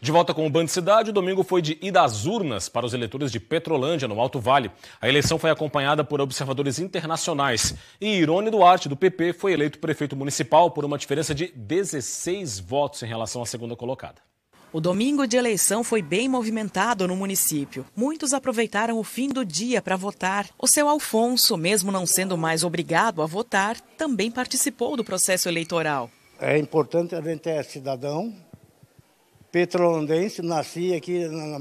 De volta com o Band Cidade, o domingo foi de ida às urnas para os eleitores de Petrolândia, no Alto Vale. A eleição foi acompanhada por observadores internacionais. E Irone Duarte, do PP, foi eleito prefeito municipal por uma diferença de 16 votos em relação à segunda colocada. O domingo de eleição foi bem movimentado no município. Muitos aproveitaram o fim do dia para votar. O seu Alfonso, mesmo não sendo mais obrigado a votar, também participou do processo eleitoral. É importante a gente é cidadão, Petrolandense nasci aqui na,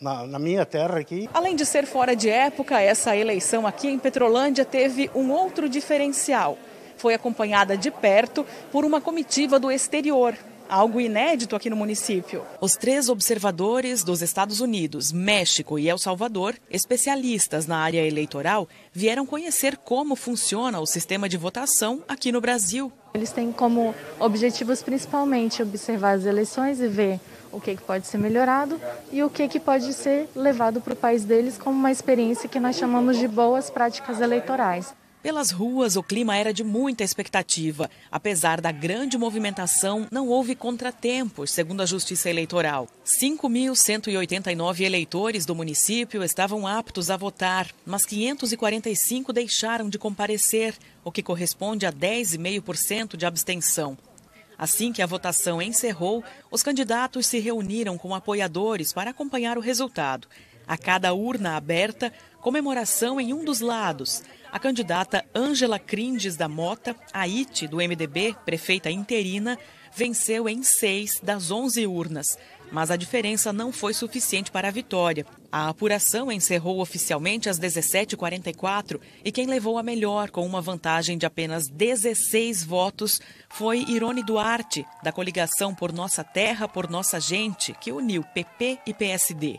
na, na, minha terra aqui. Além de ser fora de época, essa eleição aqui em Petrolândia teve um outro diferencial. Foi acompanhada de perto por uma comitiva do exterior, algo inédito aqui no município. Os três observadores dos Estados Unidos, México e El Salvador, especialistas na área eleitoral, vieram conhecer como funciona o sistema de votação aqui no Brasil. Eles têm como objetivos principalmente observar as eleições e ver o que, pode ser melhorado e o que, pode ser levado para o país deles como uma experiência que nós chamamos de boas práticas eleitorais. Pelas ruas, o clima era de muita expectativa. Apesar da grande movimentação, não houve contratempos, segundo a Justiça Eleitoral. 5.189 eleitores do município estavam aptos a votar, mas 545 deixaram de comparecer, o que corresponde a 10,5% de abstenção. Assim que a votação encerrou, os candidatos se reuniram com apoiadores para acompanhar o resultado. A cada urna aberta, comemoração em um dos lados. A candidata Ângela Crindes da Mota, a IT do MDB, prefeita interina, venceu em seis das 11 urnas, mas a diferença não foi suficiente para a vitória. A apuração encerrou oficialmente às 17h44 e quem levou a melhor, com uma vantagem de apenas 16 votos, foi Irone Duarte, da coligação Por Nossa Terra, Por Nossa Gente, que uniu PP e PSD.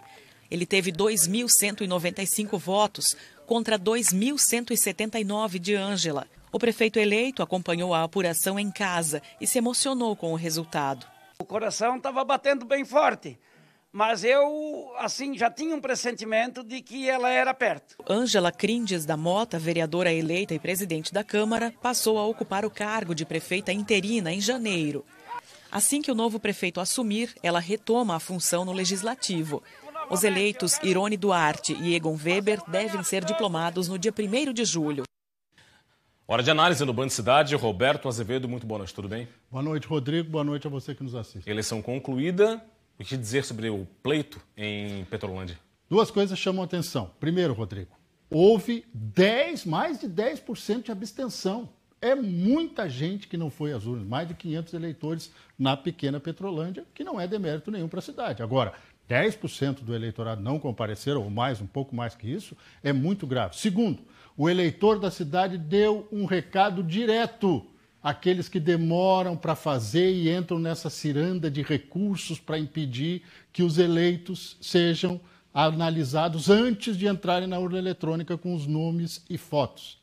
Ele teve 2.195 votos, contra 2.179 de Ângela. O prefeito eleito acompanhou a apuração em casa e se emocionou com o resultado. O coração estava batendo bem forte, mas eu, assim, já tinha um pressentimento de que ela era perto. Ângela Crindes da Mota, vereadora eleita e presidente da Câmara, passou a ocupar o cargo de prefeita interina em janeiro. Assim que o novo prefeito assumir, ela retoma a função no legislativo. Os eleitos Irone Duarte e Egon Weber devem ser diplomados no dia 1 de julho. Hora de análise no Band Cidade. Roberto Azevedo, muito boa noite, tudo bem? Boa noite, Rodrigo. Boa noite a você que nos assiste. Eleição concluída. O que dizer sobre o pleito em Petrolândia? Duas coisas chamam a atenção. Primeiro, Rodrigo, houve 10, mais de 10% de abstenção. É muita gente que não foi às urnas, mais de 500 eleitores na pequena Petrolândia, que não é demérito nenhum para a cidade. Agora, 10% do eleitorado não compareceram, ou mais, um pouco mais que isso, é muito grave. Segundo, o eleitor da cidade deu um recado direto àqueles que demoram para fazer e entram nessa ciranda de recursos para impedir que os eleitos sejam analisados antes de entrarem na urna eletrônica com os nomes e fotos.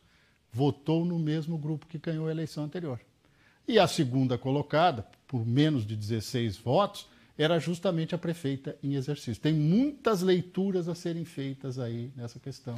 Votou no mesmo grupo que ganhou a eleição anterior. E a segunda colocada, por menos de 16 votos, era justamente a prefeita em exercício. Tem muitas leituras a serem feitas aí nessa questão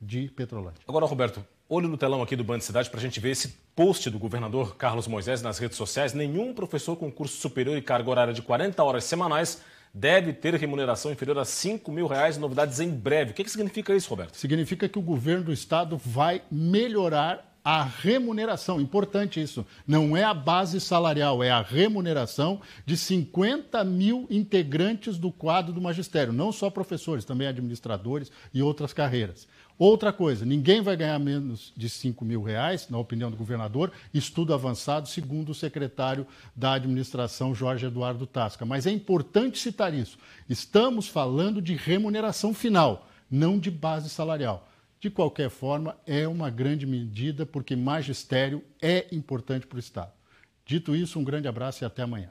de Petrolândia. Agora, Roberto, olho no telão aqui do Band Cidade para a gente ver esse post do governador Carlos Moisés nas redes sociais. Nenhum professor com curso superior e carga horária de 40 horas semanais deve ter remuneração inferior a 5 mil reais. Novidades em breve. O que, que significa isso, Roberto? Significa que o governo do estado vai melhorar a remuneração. Importante isso. Não é a base salarial, é a remuneração de 50 mil integrantes do quadro do magistério, não só professores, também administradores e outras carreiras. Outra coisa, ninguém vai ganhar menos de 5 mil reais, na opinião do governador, estudo avançado, segundo o secretário da administração, Jorge Eduardo Tasca. Mas é importante citar isso. Estamos falando de remuneração final, não de base salarial. De qualquer forma, é uma grande medida, porque magistério é importante para o Estado. Dito isso, um grande abraço e até amanhã.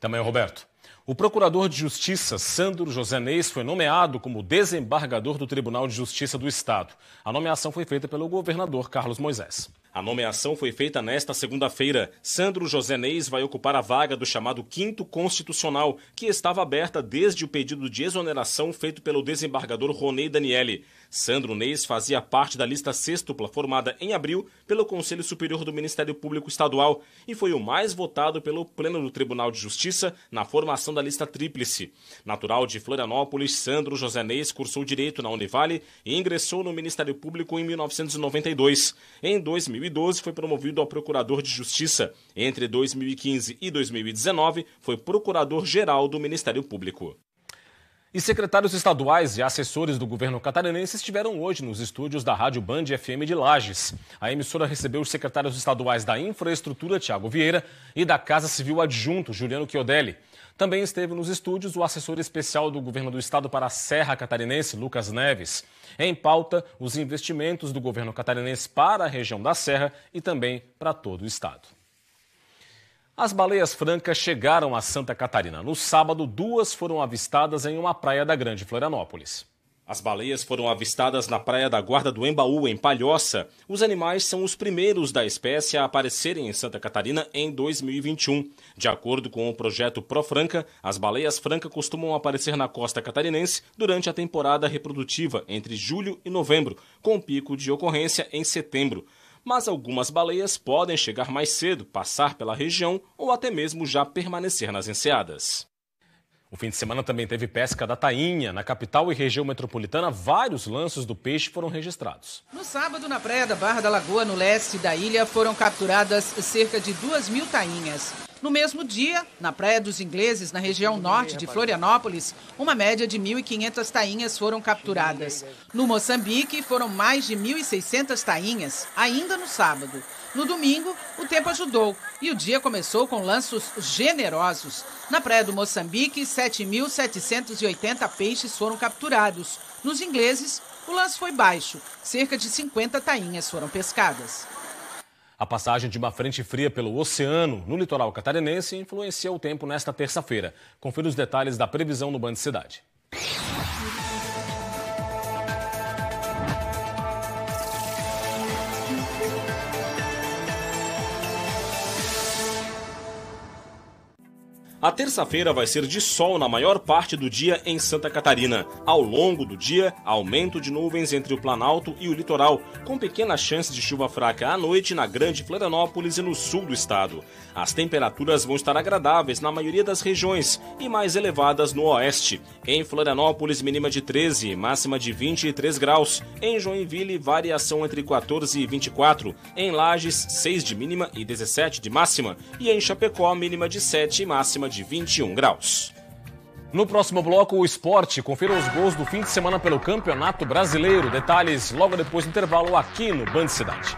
amanhã, Roberto. O procurador de Justiça, Sandro José Neis, foi nomeado como desembargador do Tribunal de Justiça do Estado. A nomeação foi feita pelo governador Carlos Moisés. A nomeação foi feita nesta segunda-feira. Sandro José Neis vai ocupar a vaga do chamado Quinto Constitucional, que estava aberta desde o pedido de exoneração feito pelo desembargador Ronei Daniele. Sandro Neis fazia parte da lista sextupla formada em abril pelo Conselho Superior do Ministério Público Estadual e foi o mais votado pelo Pleno do Tribunal de Justiça na formação da lista tríplice. Natural de Florianópolis, Sandro José Neis cursou Direito na Univale e ingressou no Ministério Público em 1992. Em 2012, foi promovido a Procurador de Justiça. Entre 2015 e 2019, foi Procurador-Geral do Ministério Público. E secretários estaduais e assessores do governo catarinense estiveram hoje nos estúdios da Rádio Band FM de Lages. A emissora recebeu os secretários estaduais da Infraestrutura, Tiago Vieira, e da Casa Civil Adjunto, Juliano Chiodelli. Também esteve nos estúdios o assessor especial do governo do estado para a Serra Catarinense, Lucas Neves. Em pauta, os investimentos do governo catarinense para a região da Serra e também para todo o estado. As baleias francas chegaram a Santa Catarina. No sábado, duas foram avistadas em uma praia da Grande Florianópolis. As baleias foram avistadas na praia da Guarda do Embaú, em Palhoça. Os animais são os primeiros da espécie a aparecerem em Santa Catarina em 2021. De acordo com o projeto Profranca, as baleias franca costumam aparecer na costa catarinense durante a temporada reprodutiva, entre julho e novembro, com pico de ocorrência em setembro mas algumas baleias podem chegar mais cedo, passar pela região ou até mesmo já permanecer nas enseadas. O fim de semana também teve pesca da tainha. Na capital e região metropolitana, vários lances do peixe foram registrados. No sábado, na praia da Barra da Lagoa, no leste da ilha, foram capturadas cerca de 2 mil tainhas. No mesmo dia, na Praia dos Ingleses, na região norte de Florianópolis, uma média de 1.500 tainhas foram capturadas. No Moçambique, foram mais de 1.600 tainhas, ainda no sábado. No domingo, o tempo ajudou e o dia começou com lanços generosos. Na Praia do Moçambique, 7.780 peixes foram capturados. Nos ingleses, o lance foi baixo, cerca de 50 tainhas foram pescadas. A passagem de uma frente fria pelo oceano no litoral catarinense influencia o tempo nesta terça-feira. Confira os detalhes da previsão no Band Cidade. A terça-feira vai ser de sol na maior parte do dia em Santa Catarina. Ao longo do dia, aumento de nuvens entre o Planalto e o litoral, com pequena chance de chuva fraca à noite na Grande Florianópolis e no sul do estado. As temperaturas vão estar agradáveis na maioria das regiões e mais elevadas no oeste. Em Florianópolis, mínima de 13, máxima de 23 graus. Em Joinville, variação entre 14 e 24. Em Lages, 6 de mínima e 17 de máxima. E em Chapecó, mínima de 7 e máxima de 21 graus. No próximo bloco, o esporte. Confira os gols do fim de semana pelo Campeonato Brasileiro. Detalhes logo depois do intervalo aqui no Band Cidade.